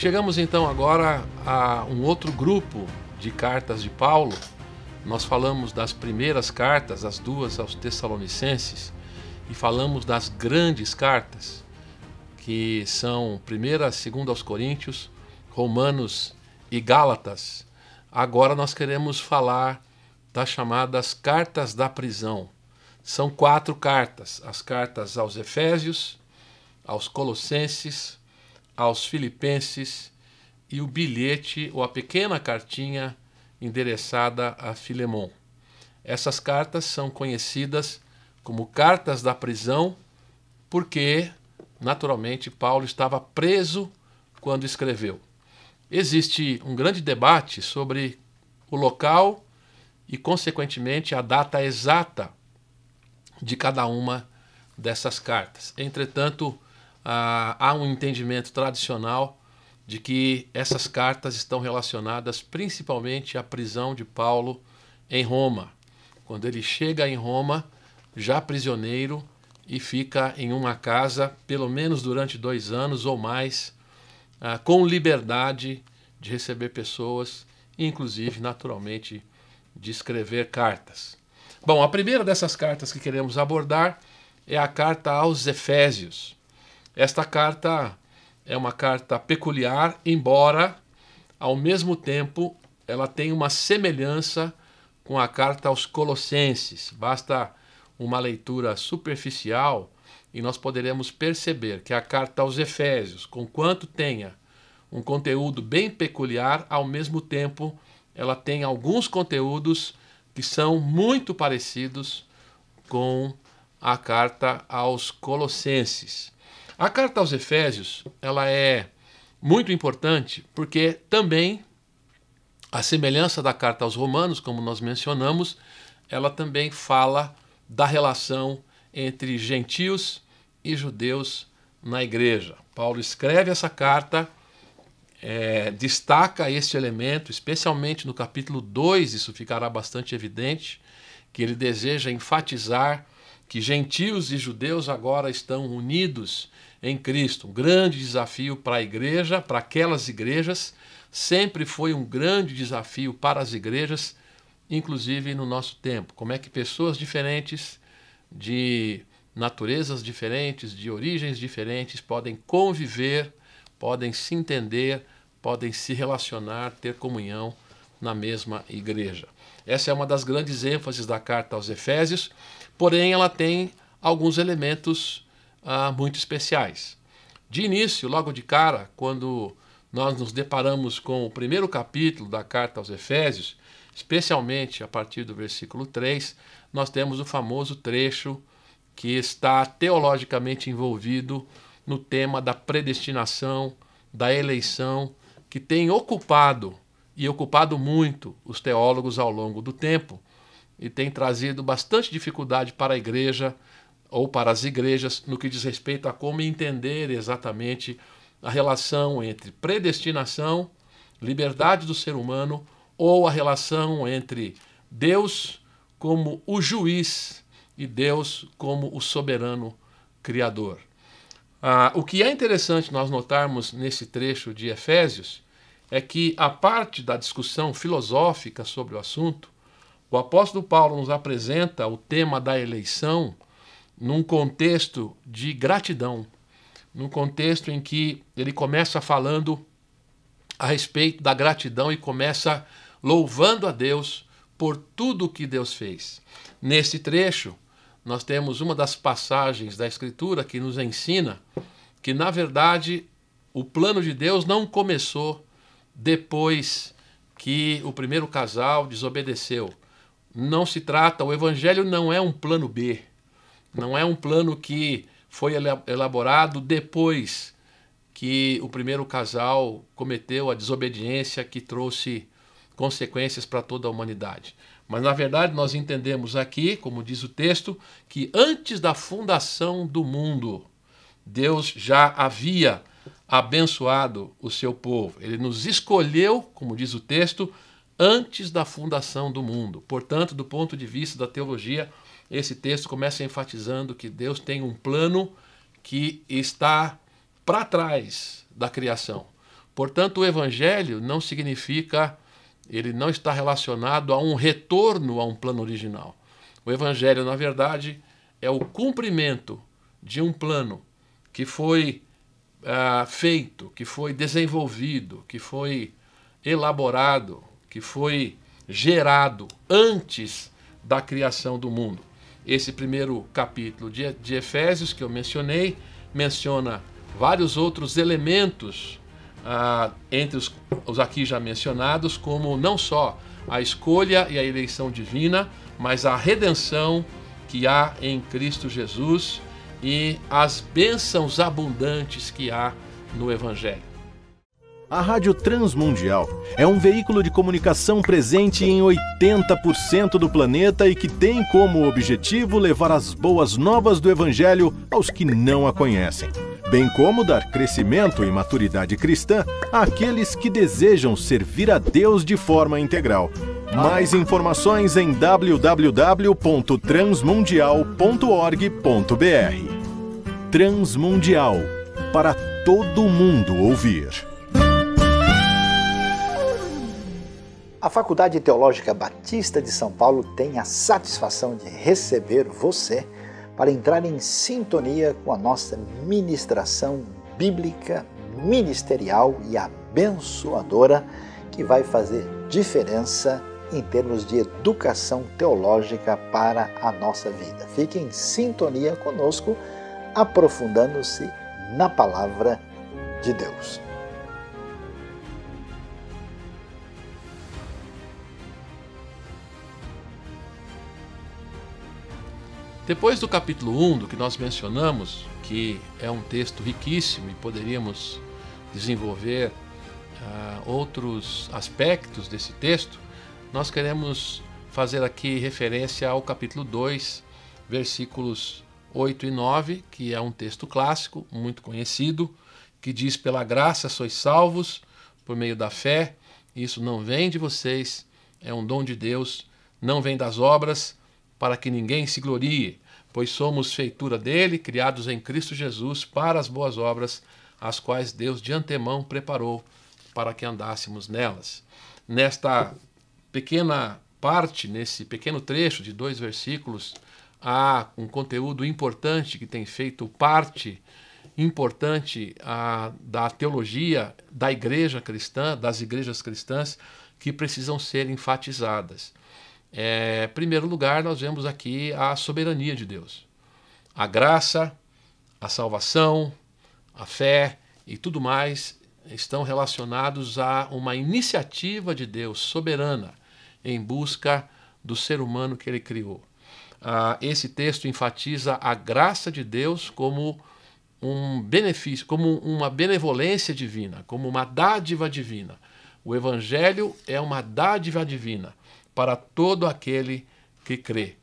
Chegamos então agora a um outro grupo de cartas de Paulo. Nós falamos das primeiras cartas, as duas aos Tessalonicenses, e falamos das grandes cartas, que são primeira, segunda aos Coríntios, Romanos e Gálatas. Agora nós queremos falar das chamadas cartas da prisão. São quatro cartas: as cartas aos Efésios, aos Colossenses, aos filipenses e o bilhete ou a pequena cartinha endereçada a Filemon. Essas cartas são conhecidas como cartas da prisão, porque, naturalmente, Paulo estava preso quando escreveu. Existe um grande debate sobre o local e, consequentemente, a data exata de cada uma dessas cartas. Entretanto, ah, há um entendimento tradicional de que essas cartas estão relacionadas principalmente à prisão de Paulo em Roma. Quando ele chega em Roma, já prisioneiro, e fica em uma casa, pelo menos durante dois anos ou mais, ah, com liberdade de receber pessoas, inclusive, naturalmente, de escrever cartas. Bom, a primeira dessas cartas que queremos abordar é a carta aos Efésios. Esta carta é uma carta peculiar, embora ao mesmo tempo ela tenha uma semelhança com a carta aos Colossenses. Basta uma leitura superficial e nós poderemos perceber que a carta aos Efésios, conquanto tenha um conteúdo bem peculiar, ao mesmo tempo ela tem alguns conteúdos que são muito parecidos com a carta aos Colossenses. A carta aos Efésios, ela é muito importante porque também a semelhança da carta aos Romanos, como nós mencionamos, ela também fala da relação entre gentios e judeus na igreja. Paulo escreve essa carta, é, destaca este elemento, especialmente no capítulo 2, isso ficará bastante evidente, que ele deseja enfatizar que gentios e judeus agora estão unidos em Cristo. Um grande desafio para a igreja, para aquelas igrejas, sempre foi um grande desafio para as igrejas, inclusive no nosso tempo. Como é que pessoas diferentes, de naturezas diferentes, de origens diferentes, podem conviver, podem se entender, podem se relacionar, ter comunhão na mesma igreja. Essa é uma das grandes ênfases da carta aos Efésios, porém ela tem alguns elementos ah, muito especiais. De início, logo de cara, quando nós nos deparamos com o primeiro capítulo da carta aos Efésios, especialmente a partir do versículo 3, nós temos o famoso trecho que está teologicamente envolvido no tema da predestinação, da eleição, que tem ocupado e ocupado muito os teólogos ao longo do tempo e tem trazido bastante dificuldade para a igreja ou para as igrejas no que diz respeito a como entender exatamente a relação entre predestinação, liberdade do ser humano, ou a relação entre Deus como o juiz e Deus como o soberano criador. Ah, o que é interessante nós notarmos nesse trecho de Efésios é que a parte da discussão filosófica sobre o assunto, o apóstolo Paulo nos apresenta o tema da eleição num contexto de gratidão, num contexto em que ele começa falando a respeito da gratidão e começa louvando a Deus por tudo o que Deus fez. Nesse trecho, nós temos uma das passagens da Escritura que nos ensina que, na verdade, o plano de Deus não começou depois que o primeiro casal desobedeceu. Não se trata, o Evangelho não é um plano B. Não é um plano que foi elaborado depois que o primeiro casal cometeu a desobediência que trouxe consequências para toda a humanidade. Mas na verdade nós entendemos aqui, como diz o texto, que antes da fundação do mundo, Deus já havia abençoado o seu povo. Ele nos escolheu, como diz o texto, antes da fundação do mundo. Portanto, do ponto de vista da teologia, esse texto começa enfatizando que Deus tem um plano que está para trás da criação. Portanto, o evangelho não significa, ele não está relacionado a um retorno a um plano original. O evangelho, na verdade, é o cumprimento de um plano que foi uh, feito, que foi desenvolvido, que foi elaborado que foi gerado antes da criação do mundo. Esse primeiro capítulo de, de Efésios que eu mencionei menciona vários outros elementos ah, entre os, os aqui já mencionados, como não só a escolha e a eleição divina, mas a redenção que há em Cristo Jesus e as bênçãos abundantes que há no Evangelho. A Rádio Transmundial é um veículo de comunicação presente em 80% do planeta e que tem como objetivo levar as boas novas do Evangelho aos que não a conhecem, bem como dar crescimento e maturidade cristã àqueles que desejam servir a Deus de forma integral. Mais informações em www.transmundial.org.br. Transmundial para todo mundo ouvir. A Faculdade Teológica Batista de São Paulo tem a satisfação de receber você para entrar em sintonia com a nossa ministração bíblica, ministerial e abençoadora que vai fazer diferença em termos de educação teológica para a nossa vida. Fique em sintonia conosco, aprofundando-se na palavra de Deus. Depois do capítulo 1, do que nós mencionamos, que é um texto riquíssimo e poderíamos desenvolver uh, outros aspectos desse texto, nós queremos fazer aqui referência ao capítulo 2, versículos 8 e 9, que é um texto clássico, muito conhecido, que diz: Pela graça sois salvos, por meio da fé, isso não vem de vocês, é um dom de Deus, não vem das obras para que ninguém se glorie, pois somos feitura dele, criados em Cristo Jesus para as boas obras, as quais Deus de antemão preparou para que andássemos nelas. Nesta pequena parte, nesse pequeno trecho de dois versículos, há um conteúdo importante que tem feito parte importante a, da teologia da igreja cristã, das igrejas cristãs, que precisam ser enfatizadas. É, primeiro lugar, nós vemos aqui a soberania de Deus. A graça, a salvação, a fé e tudo mais estão relacionados a uma iniciativa de Deus soberana em busca do ser humano que ele criou. Ah, esse texto enfatiza a graça de Deus como um benefício, como uma benevolência divina, como uma dádiva divina. O Evangelho é uma dádiva divina para todo aquele que crê.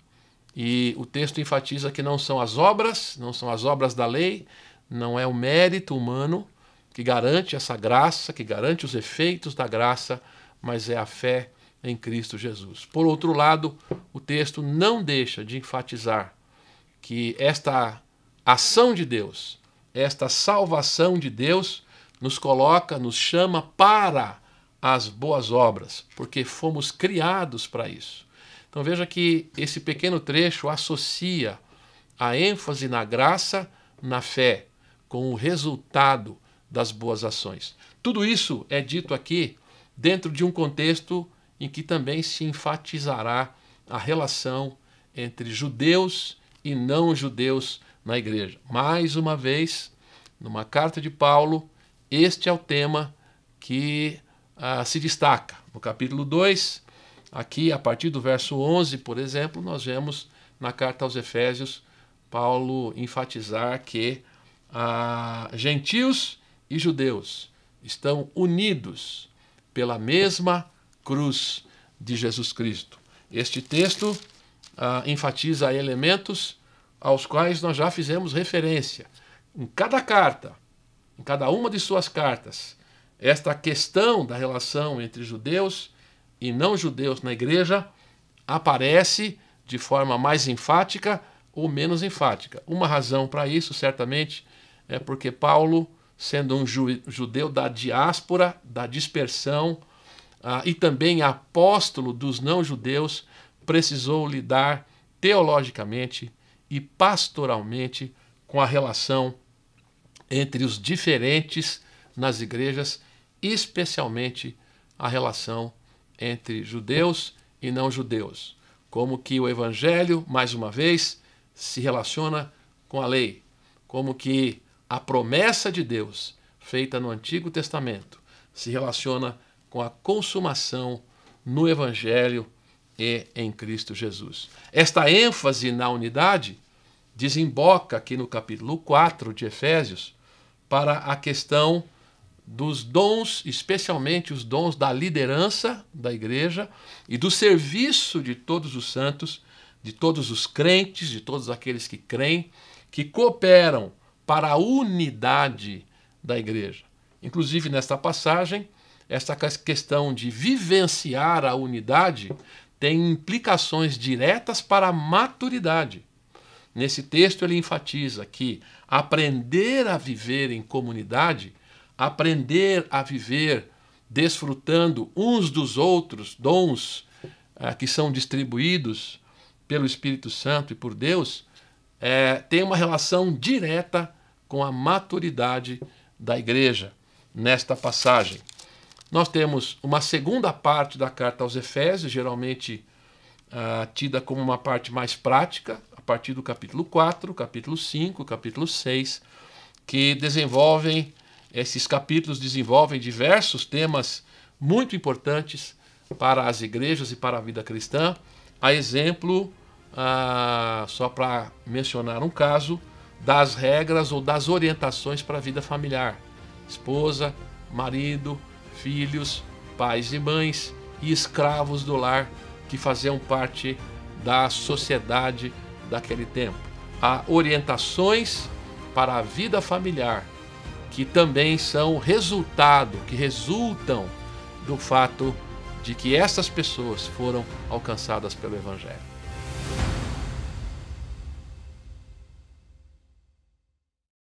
E o texto enfatiza que não são as obras, não são as obras da lei, não é o mérito humano que garante essa graça, que garante os efeitos da graça, mas é a fé em Cristo Jesus. Por outro lado, o texto não deixa de enfatizar que esta ação de Deus, esta salvação de Deus, nos coloca, nos chama para as boas obras, porque fomos criados para isso. Então veja que esse pequeno trecho associa a ênfase na graça, na fé, com o resultado das boas ações. Tudo isso é dito aqui dentro de um contexto em que também se enfatizará a relação entre judeus e não judeus na igreja. Mais uma vez, numa carta de Paulo, este é o tema que ah, se destaca. No capítulo 2, aqui a partir do verso 11, por exemplo, nós vemos na carta aos Efésios Paulo enfatizar que ah, gentios e judeus estão unidos pela mesma cruz de Jesus Cristo. Este texto ah, enfatiza elementos aos quais nós já fizemos referência. Em cada carta, em cada uma de suas cartas, esta questão da relação entre judeus e não judeus na igreja aparece de forma mais enfática ou menos enfática. Uma razão para isso, certamente, é porque Paulo, sendo um judeu da diáspora, da dispersão, ah, e também apóstolo dos não-judeus, precisou lidar teologicamente e pastoralmente com a relação entre os diferentes nas igrejas especialmente a relação entre judeus e não judeus. Como que o evangelho, mais uma vez, se relaciona com a lei. Como que a promessa de Deus, feita no Antigo Testamento, se relaciona com a consumação no evangelho e em Cristo Jesus. Esta ênfase na unidade desemboca aqui no capítulo 4 de Efésios para a questão dos dons, especialmente os dons da liderança da igreja e do serviço de todos os santos, de todos os crentes, de todos aqueles que creem, que cooperam para a unidade da igreja. Inclusive, nesta passagem, essa questão de vivenciar a unidade tem implicações diretas para a maturidade. Nesse texto, ele enfatiza que aprender a viver em comunidade aprender a viver desfrutando uns dos outros dons eh, que são distribuídos pelo Espírito Santo e por Deus, é, tem uma relação direta com a maturidade da igreja nesta passagem. Nós temos uma segunda parte da carta aos Efésios, geralmente ah, tida como uma parte mais prática, a partir do capítulo 4, capítulo 5, capítulo 6, que desenvolvem esses capítulos desenvolvem diversos temas muito importantes para as igrejas e para a vida cristã. A exemplo, ah, só para mencionar um caso, das regras ou das orientações para a vida familiar: esposa, marido, filhos, pais e mães e escravos do lar que faziam parte da sociedade daquele tempo. Há orientações para a vida familiar que também são resultado, que resultam do fato de que essas pessoas foram alcançadas pelo Evangelho.